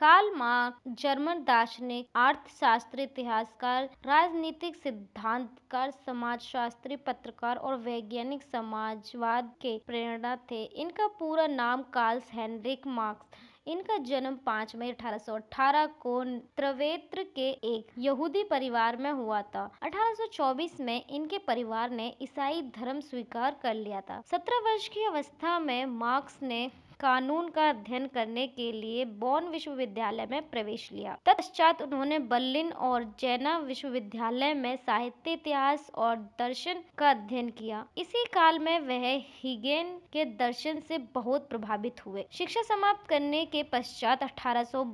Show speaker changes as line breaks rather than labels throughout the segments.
Karl Marx German दार्शनिक अर्थशास्त्र इतिहासकार राजनीतिक सिद्धांतकार समाजशास्त्री पत्रकार और वैज्ञानिक समाजवाद के प्रेरणा थे इनका पूरा नाम कार्ल्स हेनरिक मार्क्स इनका जन्म 5 मई 1818 को त्रिवेत्र के एक यहूदी परिवार में हुआ था 1824 में इनके परिवार ने ईसाई धर्म स्वीकार कर लिया था 17 वर्ष की अवस्था में मार्क्स ने कानून का अध्ययन करने के लिए बॉन विश्वविद्यालय में प्रवेश लिया तत्पश्चात उन्होंने बर्लिन और जैना विश्वविद्यालय में साहित्य इतिहास और दर्शन का अध्ययन किया इसी काल में वह हिगेन के दर्शन से बहुत प्रभावित हुए शिक्षा समाप्त करने के पश्चात अठारह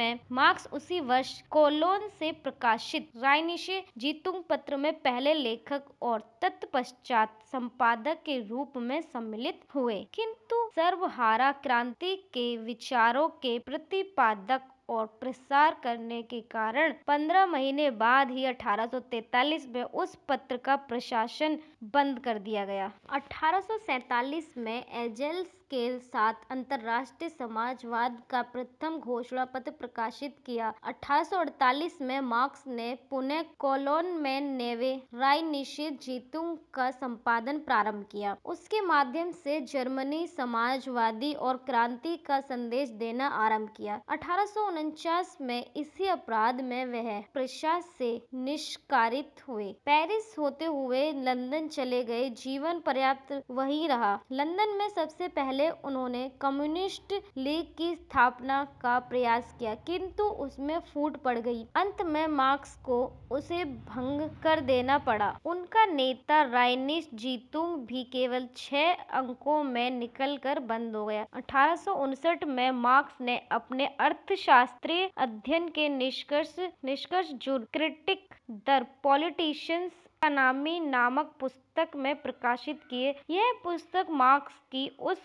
में मार्क्स उसी वर्ष कोलोन से प्रकाशित रायनिशे जीतुंग पत्र में पहले लेखक और तत्पश्चात संपादक के रूप में सम्मिलित हुए किंतु सर्व सहारा क्रांति के विचारों के प्रतिपादक और प्रसार करने के कारण पंद्रह महीने बाद ही 1843 में उस पत्र का प्रशासन बंद कर दिया गया 1847 में एजेल्स के साथ अंतरराष्ट्रीय समाजवाद का प्रथम घोषणा पत्र प्रकाशित किया 1848 में मार्क्स ने पुणे कोलोन में नेवे राय निषेध जीतुंग का संपादन प्रारंभ किया उसके माध्यम से जर्मनी समाजवादी और क्रांति का संदेश देना आरंभ किया अठारह में इसी अपराध में वह प्रशा से निष्कारित हुए पेरिस होते हुए लंदन चले गए जीवन पर्याप्त वही रहा लंदन में सबसे पहले पहले उन्होंने कम्युनिस्ट लीग की स्थापना का प्रयास किया किंतु उसमें फूट पड़ गई अंत में मार्क्स को उसे भंग कर देना पड़ा उनका नेता राइनिस जीतुंग भी केवल छह अंकों में निकलकर बंद हो गया अठारह में मार्क्स ने अपने अर्थशास्त्रीय अध्ययन के निष्कर्ष निष्कर्ष जो क्रिटिक दर पॉलिटिशियंस नामी नामक पुस्तक में प्रकाशित किए यह पुस्तक मार्क्स की उस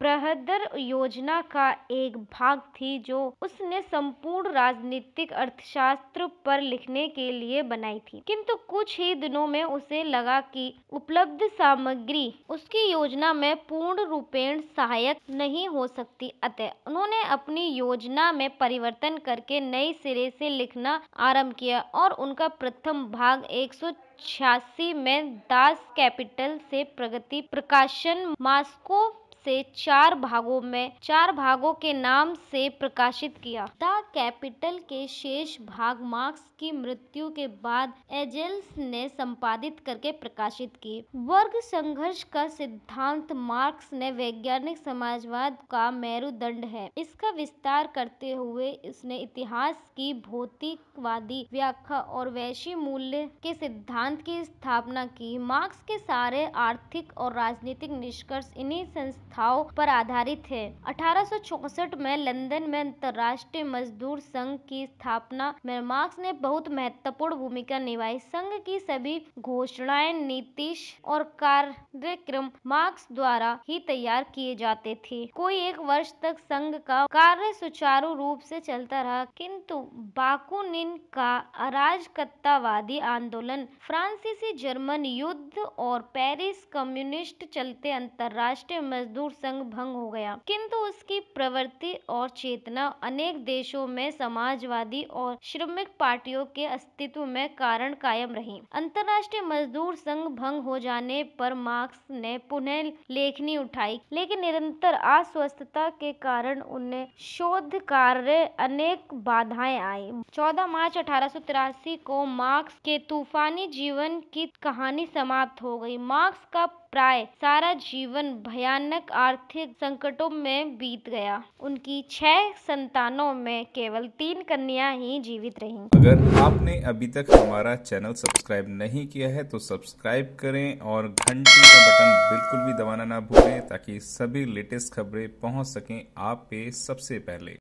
बृहदर योजना का एक भाग थी जो उसने संपूर्ण राजनीतिक अर्थशास्त्र पर लिखने के लिए बनाई थी किंतु कुछ ही दिनों में उसे लगा कि उपलब्ध सामग्री उसकी योजना में पूर्ण रूपेण सहायक नहीं हो सकती अतः उन्होंने अपनी योजना में परिवर्तन करके नए सिरे से लिखना आरंभ किया और उनका प्रथम भाग एक छियासी में दास कैपिटल से प्रगति प्रकाशन मास्को से चार भागों में चार भागों के नाम से प्रकाशित किया द कैपिटल के शेष भाग मार्क्स की मृत्यु के बाद एजेल्स ने संपादित करके प्रकाशित किए वर्ग संघर्ष का सिद्धांत मार्क्स ने वैज्ञानिक समाजवाद का मेरुदंड है इसका विस्तार करते हुए इसने इतिहास की भौतिकवादी व्याख्या और वैश्य मूल्य के सिद्धांत की स्थापना की मार्क्स के सारे आर्थिक और राजनीतिक निष्कर्ष इन्हीं संस्था प्रथाओं पर आधारित है अठारह में लंदन में अंतर्राष्ट्रीय मजदूर संघ की स्थापना में मार्क्स ने बहुत महत्वपूर्ण भूमिका निभाई संघ की सभी घोषणाएं नीतिश और कार्यक्रम मार्क्स द्वारा ही तैयार किए जाते थे कोई एक वर्ष तक संघ का कार्य सुचारू रूप से चलता रहा किंतु बाकुनिन का अराजकतावादी आंदोलन फ्रांसीसी जर्मन युद्ध और पेरिस कम्युनिस्ट चलते अंतर्राष्ट्रीय मजदूर मजदूर संघ भंग हो गया किंतु उसकी प्रवृत्ति और चेतना अनेक देशों में समाजवादी और श्रमिक पार्टियों के अस्तित्व में कारण कायम रही अंतर्राष्ट्रीय मजदूर संघ भंग हो जाने पर मार्क्स ने पुनः लेखनी उठाई लेकिन निरंतर अस्वस्थता के कारण उन्हें शोध कार्य अनेक बाधाएं आई 14 मार्च अठारह को मार्क्स के तूफानी जीवन की कहानी समाप्त हो गई मार्क्स का प्राय सारा जीवन भयानक आर्थिक संकटों में बीत गया उनकी छह संतानों में केवल तीन कन्या ही जीवित रही अगर आपने अभी तक हमारा चैनल सब्सक्राइब नहीं किया है तो सब्सक्राइब करें और घंटी का बटन बिल्कुल भी दबाना ना भूलें ताकि सभी लेटेस्ट खबरें पहुंच सकें आप पे सबसे पहले